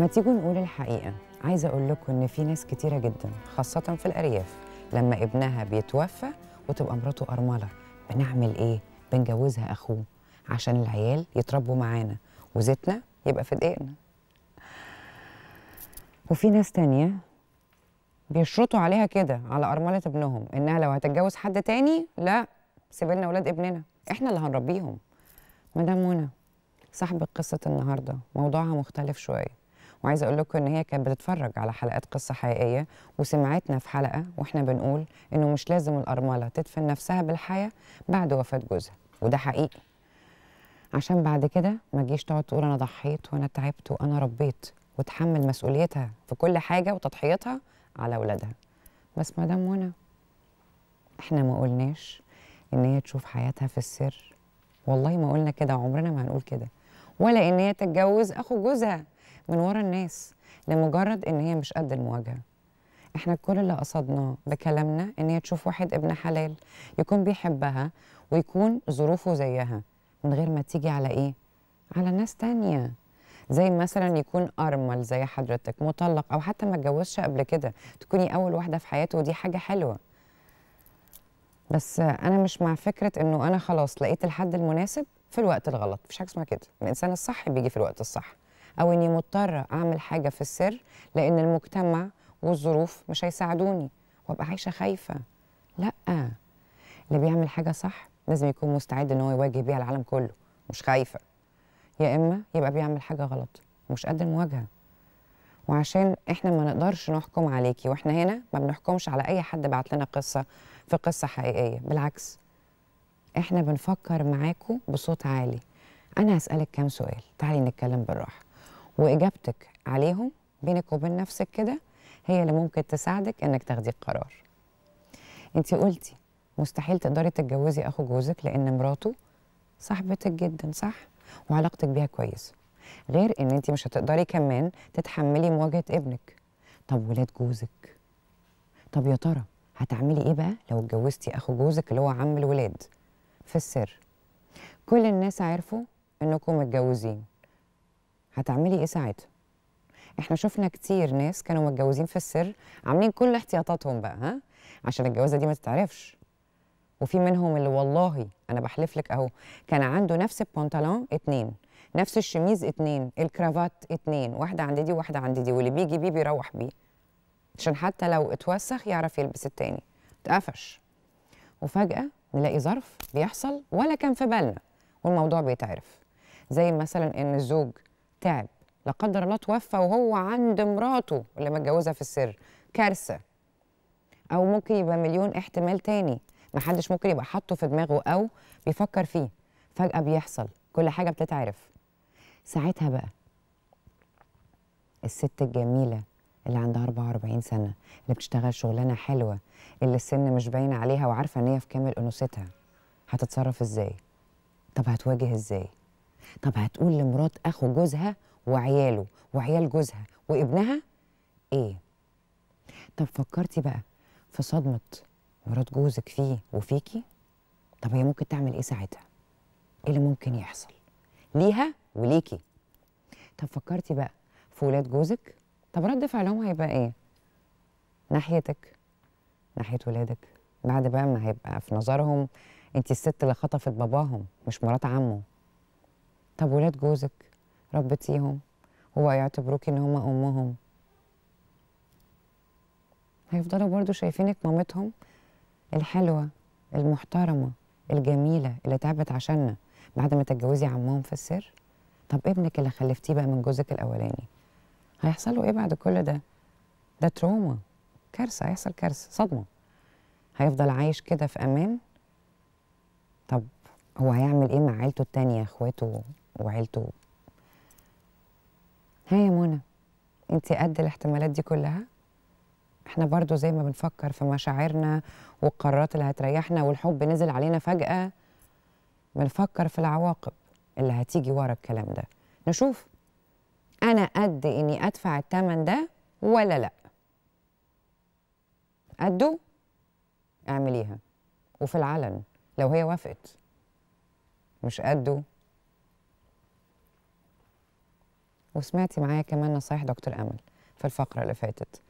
ما تيجوا نقول الحقيقة عايزة أقول لكم إن في ناس كتيرة جدا خاصة في الأرياف لما ابنها بيتوفى وتبقى مراته أرملة بنعمل إيه؟ بنجوزها أخوه عشان العيال يتربوا معانا وزيتنا يبقى في دقيقنا وفي ناس تانية بيشرطوا عليها كده على أرملة ابنهم إنها لو هتتجوز حد تاني لا سيبلنا ولاد ابننا إحنا اللي هنربيهم مدام منى صاحبة قصة النهاردة موضوعها مختلف شوية وعايزه اقول لكم ان هي كانت بتتفرج على حلقات قصه حقيقيه وسمعتنا في حلقه واحنا بنقول انه مش لازم الارمله تدفن نفسها بالحياه بعد وفاه جوزها وده حقيقي عشان بعد كده ما تجيش تقعد تقول انا ضحيت وانا تعبت وانا ربيت وتحمل مسؤوليتها في كل حاجه وتضحيتها على اولادها بس مدام منى احنا ما قلناش ان هي تشوف حياتها في السر والله ما قلنا كده عمرنا ما هنقول كده ولا ان هي تتجوز اخو جوزها من ورا الناس لمجرد ان هي مش قد المواجهه احنا كل اللي قصدناه بكلامنا ان هي تشوف واحد ابن حلال يكون بيحبها ويكون ظروفه زيها من غير ما تيجي على ايه على ناس تانية زي مثلا يكون ارمل زي حضرتك مطلق او حتى ما اتجوزش قبل كده تكوني اول واحده في حياته ودي حاجه حلوه بس انا مش مع فكره انه انا خلاص لقيت الحد المناسب في الوقت الغلط مفيش حاجه اسمها كده الانسان الصح بيجي في الوقت الصح او اني مضطره اعمل حاجه في السر لان المجتمع والظروف مش هيساعدوني وابقى عايشه خايفه لا اللي بيعمل حاجه صح لازم يكون مستعد ان هو يواجه بيها العالم كله مش خايفه يا اما يبقى بيعمل حاجه غلط ومش قد المواجهه وعشان احنا ما نقدرش نحكم عليكي واحنا هنا ما بنحكمش على اي حد بعت لنا قصه في قصه حقيقيه بالعكس احنا بنفكر معاكم بصوت عالي انا هسالك كام سؤال تعالي نتكلم بالراحه واجابتك عليهم بينك وبين نفسك كده هي اللي ممكن تساعدك انك تاخدي القرار انت قلتي مستحيل تقدري تتجوزي اخو جوزك لان مراته صاحبتك جدا صح وعلاقتك بيها كويسه غير ان انت مش هتقدري كمان تتحملي مواجهه ابنك طب ولاد جوزك طب يا ترى هتعملي ايه بقى لو اتجوزتي اخو جوزك اللي هو عم الولاد في السر كل الناس عرفوا انكم متجوزين هتعملي ايه ساعتها احنا شفنا كتير ناس كانوا متجوزين في السر عاملين كل احتياطاتهم بقى ها عشان الجوازه دي ما تتعرفش وفي منهم اللي والله انا بحلف لك اهو كان عنده نفس البنطلون اتنين نفس الشميز اتنين الكرافات اتنين واحده عند دي وواحده عند دي واللي بيجي بيه بيروح بيه عشان حتى لو اتوسخ يعرف يلبس التاني اتقفش وفجاه نلاقي ظرف بيحصل ولا كان في بالنا والموضوع بيتعرف زي مثلا ان الزوج تعب لا قدر الله توفى وهو عند مراته اللي متجوزها في السر كارثه او ممكن يبقى مليون احتمال تاني محدش ممكن يبقى حاطه في دماغه او بيفكر فيه فجاه بيحصل كل حاجه بتتعرف ساعتها بقى الست الجميله اللي عندها 44 سنه اللي بتشتغل شغلانه حلوه اللي السن مش باين عليها وعارفه ان هي في كامل انوثتها هتتصرف ازاي طب هتواجه ازاي طب هتقول لمرات اخو جوزها وعياله وعيال جوزها وابنها ايه طب فكرتي بقى في صدمه مرات جوزك فيه وفيكي طب هي ممكن تعمل ايه ساعتها ايه اللي ممكن يحصل ليها وليكي طب فكرتي بقى في ولاد جوزك طب رد فعلهم هيبقى ايه ناحيتك ناحيه ولادك بعد بقى ما هيبقى في نظرهم انت الست اللي خطفت باباهم مش مرات عمه طب ولاد جوزك ربتيهم هو يعتبروك ان هم امهم هيفضلوا برضو شايفينك مامتهم الحلوه المحترمه الجميله اللي تعبت عشاننا بعد ما تتجوزي عمهم في السر طب ابنك اللي خلفتيه بقى من جوزك الاولاني هيحصل له ايه بعد كل ده ده تروما كارثه هيحصل كارثه صدمه هيفضل عايش كده في امان طب هو هيعمل ايه مع عيلته التانيه اخواته وعيلته ها يا منى انت قد الاحتمالات دي كلها احنا برضو زي ما بنفكر في مشاعرنا والقرارات اللي هتريحنا والحب نزل علينا فجأة بنفكر في العواقب اللي هتيجي ورا الكلام ده نشوف أنا قد إني أدفع الثمن ده ولا لأ قده اعمليها وفي العلن لو هي وافقت مش قده وسمعتي معايا كمان نصايح دكتور امل في الفقره اللي فاتت